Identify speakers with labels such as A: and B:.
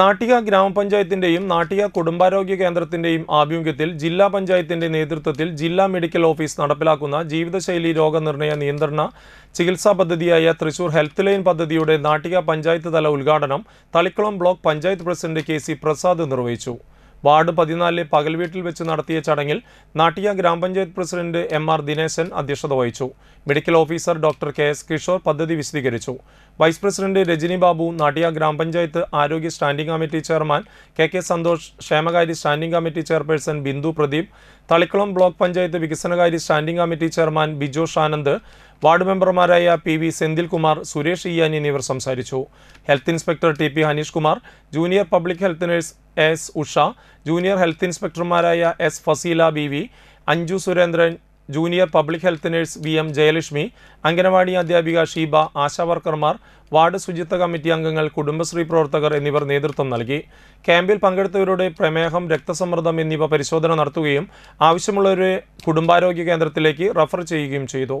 A: നാട്ടിക ഗ്രാമപഞ്ചായത്തിന്റെയും നാട്ടിക കുടുംബാരോഗ്യ കേന്ദ്രത്തിന്റെയും ആഭിമുഖ്യത്തിൽ ജില്ലാ പഞ്ചായത്തിന്റെ നേതൃത്വത്തിൽ ജില്ലാ മെഡിക്കൽ ഓഫീസ് നടപ്പിലാക്കുന്ന ജീവിതശൈലി രോഗനിർണയ നിയന്ത്രണ ചികിത്സാ പദ്ധതിയായ തൃശൂർ ഹെൽത്ത് ലൈൻ പദ്ധതിയുടെ നാട്ടിക പഞ്ചായത്ത് തല ഉദ്ഘാടനം Thalikkulam block panchayat president K C Prasad നിർവഹിച്ചു വാർഡ് പതിനാലിലെ പകൽ വീട്ടിൽ വെച്ച് നടത്തിയ ചടങ്ങിൽ നാട്ടിയ ഗ്രാമപഞ്ചായത്ത് പ്രസിഡന്റ് എം ആർ ദിനേശൻ അധ്യക്ഷത വഹിച്ചു medical officer doctor K S Kishore പദ്ധതി വിശദീകരിച്ചു വൈസ് പ്രസിഡന്റ് രജനി ബാബു നാട്ടിയ ഗ്രാമപഞ്ചായത്ത് ആരോഗ്യ standing committee chairman K K Santhosh ക്ഷേമകാര്യ standing committee chairperson Bindu Pradeep Thalikkulam block panchayat വികസനകാര്യ standing committee chairman Bijosh Shanand ward മെമ്പർമാരായ പി വി സെന്തിൽകുമാർ സുരേഷ് ഇയാനി എന്നിവർ സംസാരിച്ചു health inspector T P Haneesh Kumar junior public health nurse S Usha junior health ഇൻസ്പെക്ടർമാരായ S Fazeela B V Anju Surendran junior public health nurse V M Jayalakshmi anganwadi അധ്യാപിക ഷീബ ആശാവർക്കർമാർ ward ശുചിത്വ committee അംഗങ്ങൾ കുടുംബശ്രീ പ്രവർത്തകർ എന്നിവർ നേതൃത്വം നൽകി ക്യാമ്പിൽ പങ്കെടുത്തവരുടെ പ്രമേഹം രക്തസമ്മർദ്ദം എന്നിവ പരിശോധന നടത്തുകയും ആവശ്യമുള്ളവരെ കുടുംബാരോഗ്യ കേന്ദ്രത്തിലേക്ക് റഫർ ചെയ്യുകയും ചെയ്തു